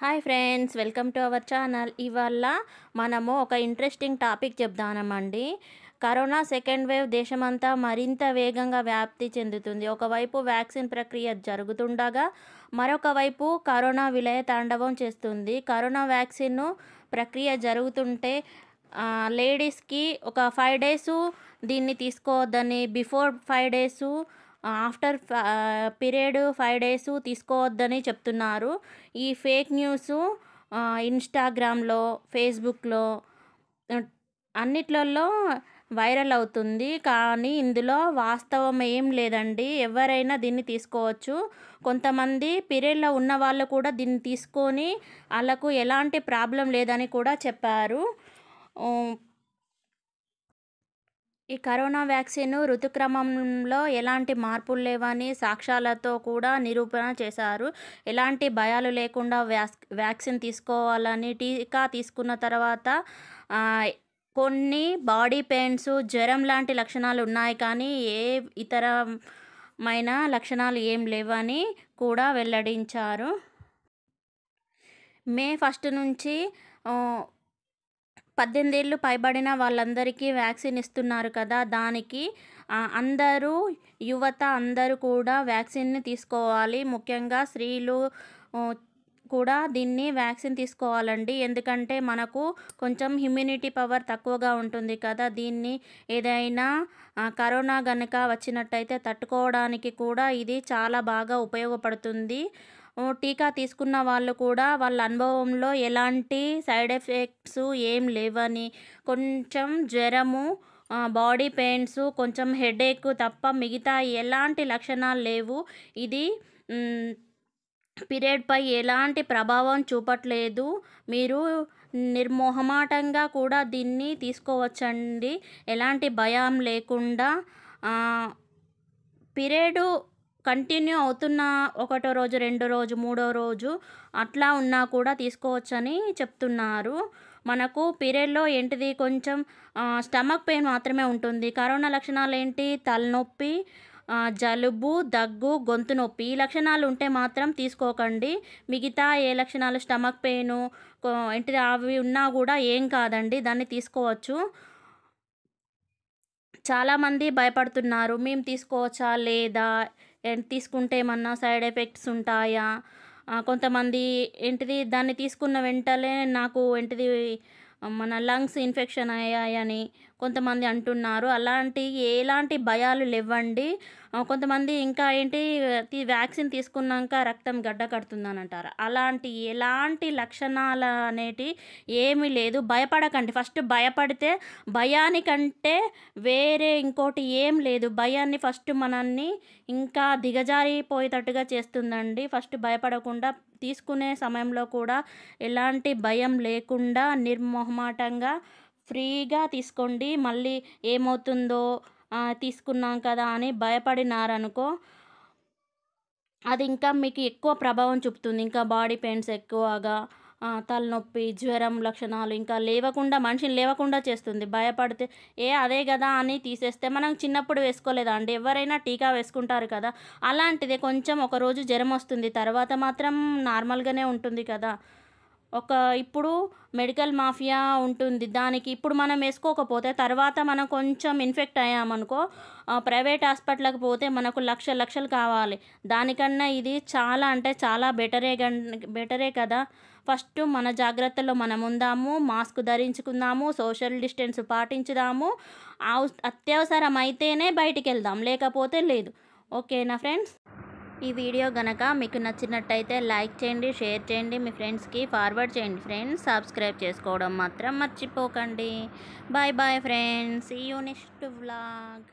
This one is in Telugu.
hi friends welcome to our channel ఇవాళ మనము ఒక ఇంట్రెస్టింగ్ టాపిక్ చెప్దానమండి కరోనా సెకండ్ వేవ్ దేశమంతా మరింత వేగంగా వ్యాప్తి చెందుతుంది ఒకవైపు వ్యాక్సిన్ ప్రక్రియ జరుగుతుండగా మరొక వైపు కరోనా విలయ తాండవం చేస్తుంది కరోనా వ్యాక్సిన్ ప్రక్రియ జరుగుతుంటే లేడీస్కి ఒక ఫైవ్ డేసు దీన్ని తీసుకోవద్దని before five days after period five days తీసుకోవద్దని చెప్తున్నారు ఈ ఫేక్ న్యూస్ ఇన్స్టాగ్రామ్లో ఫేస్బుక్లో అన్నిట్లలో వైరల్ అవుతుంది కానీ ఇందులో వాస్తవం ఏం లేదండి ఎవరైనా దీన్ని తీసుకోవచ్చు కొంతమంది పీరియడ్లో ఉన్న వాళ్ళు కూడా దీన్ని తీసుకొని వాళ్ళకు ఎలాంటి ప్రాబ్లం లేదని కూడా చెప్పారు ఈ కరోనా వ్యాక్సిన్ ఋతుక్రమంలో ఎలాంటి మార్పులు లేవని సాక్ష్యాలతో కూడా నిరూపణ చేశారు ఎలాంటి భయాలు లేకుండా వ్యాక్సిన్ తీసుకోవాలని టీకా తీసుకున్న తర్వాత కొన్ని బాడీ పెయిన్స్ జ్వరం లాంటి లక్షణాలు ఉన్నాయి కానీ ఏ ఇతరమైన లక్షణాలు ఏం లేవని కూడా వెల్లడించారు మే ఫస్ట్ నుంచి పద్దెనిమిది ఏళ్ళు పైబడిన వాళ్ళందరికీ వ్యాక్సిన్ ఇస్తున్నారు కదా దానికి అందరూ యువత అందరూ కూడా వ్యాక్సిన్ని తీసుకోవాలి ముఖ్యంగా స్త్రీలు కూడా దీన్ని వ్యాక్సిన్ తీసుకోవాలండి ఎందుకంటే మనకు కొంచెం ఇమ్యూనిటీ పవర్ తక్కువగా ఉంటుంది కదా దీన్ని ఏదైనా కరోనా కనుక వచ్చినట్టయితే తట్టుకోవడానికి కూడా ఇది చాలా బాగా ఉపయోగపడుతుంది టీకా తీసుకున్న వాళ్ళు కూడా వాళ్ళ అనుభవంలో ఎలాంటి సైడ్ ఎఫెక్ట్స్ ఏం లేవని కొంచెం జ్వరము బాడీ పెయిన్స్ కొంచెం హెడేక్ తప్ప మిగతా ఎలాంటి లక్షణాలు లేవు ఇది పీరియడ్పై ఎలాంటి ప్రభావం చూపట్లేదు మీరు నిర్మోహమాటంగా కూడా దీన్ని తీసుకోవచ్చండి ఎలాంటి భయం లేకుండా పీరియడు కంటిన్యూ అవుతున్న ఒకటో రోజు రెండో రోజు మూడో రోజు అట్లా ఉన్నా కూడా తీసుకోవచ్చని చెప్తున్నారు మనకు పీరియడ్లో ఏంటిది కొంచెం స్టమక్ పెయిన్ మాత్రమే ఉంటుంది కరోనా లక్షణాలు ఏంటి తలనొప్పి జలుబు దగ్గు గొంతు నొప్పి ఈ లక్షణాలు ఉంటే మాత్రం తీసుకోకండి మిగతా ఏ లక్షణాలు స్టమక్ పెయిన్ ఏంటిది అవి ఉన్నా కూడా ఏం కాదండి దాన్ని తీసుకోవచ్చు చాలామంది భయపడుతున్నారు మేము తీసుకోవచ్చా లేదా తీసుకుంటే ఏమన్నా సైడ్ ఎఫెక్ట్స్ ఉంటాయా కొంతమంది ఏంటిది దాన్ని తీసుకున్న వెంటనే నాకు ఏంటిది మన లంగ్స్ ఇన్ఫెక్షన్ అయ్యాయని కొంతమంది అంటున్నారు అలాంటి ఎలాంటి భయాలు లేవండి కొంతమంది ఇంకా ఏంటి వ్యాక్సిన్ తీసుకున్నాక రక్తం గడ్డ కడుతుందని అంటారు అలాంటి ఎలాంటి లక్షణాలు అనేటి ఏమీ లేదు భయపడకండి ఫస్ట్ భయపడితే భయానికంటే వేరే ఇంకోటి ఏం లేదు భయాన్ని ఫస్ట్ మనల్ని ఇంకా దిగజారిపోయేటట్టుగా చేస్తుందండి ఫస్ట్ భయపడకుండా తీసుకునే సమయంలో కూడా ఎలాంటి భయం లేకుండా నిర్మోహమాటంగా ఫ్రీగా తీసుకోండి మళ్ళీ ఏమవుతుందో తీసుకున్నాం కదా అని భయపడినారనుకో అది ఇంకా మీకు ఎక్కువ ప్రభావం చూపుతుంది ఇంకా బాడీ పెయిన్స్ ఎక్కువగా తలనొప్పి జ్వరం లక్షణాలు ఇంకా లేవకుండా మనిషిని లేవకుండా చేస్తుంది భయపడితే ఏ అదే కదా అని తీసేస్తే మనం చిన్నప్పుడు వేసుకోలేదా అండి ఎవరైనా టీకా వేసుకుంటారు కదా అలాంటిదే కొంచెం ఒకరోజు జ్వరం వస్తుంది తర్వాత మాత్రం నార్మల్గానే ఉంటుంది కదా ఒక ఇప్పుడు మెడికల్ మాఫియా ఉంటుంది దానికి ఇప్పుడు మనం వేసుకోకపోతే తర్వాత మనం కొంచెం ఇన్ఫెక్ట్ అయ్యామనుకో ప్రైవేట్ హాస్పిటల్కి పోతే మనకు లక్ష లక్షలు కావాలి దానికన్నా ఇది చాలా అంటే చాలా బెటరే బెటరే కదా ఫస్ట్ మన జాగ్రత్తలో మనం ఉందాము మాస్క్ ధరించుకుందాము సోషల్ డిస్టెన్స్ పాటించుదాము అత్యవసరం అయితేనే బయటికి వెళ్దాం లేకపోతే లేదు ఓకేనా ఫ్రెండ్స్ ఈ వీడియో గనక మీకు నచ్చినట్టయితే లైక్ చేయండి షేర్ చేయండి మీ ఫ్రెండ్స్కి ఫార్వర్డ్ చేయండి ఫ్రెండ్స్ సబ్స్క్రైబ్ చేసుకోవడం మాత్రం మర్చిపోకండి బాయ్ బాయ్ ఫ్రెండ్స్ ఈ యూనిస్ట్ వ్లాగ్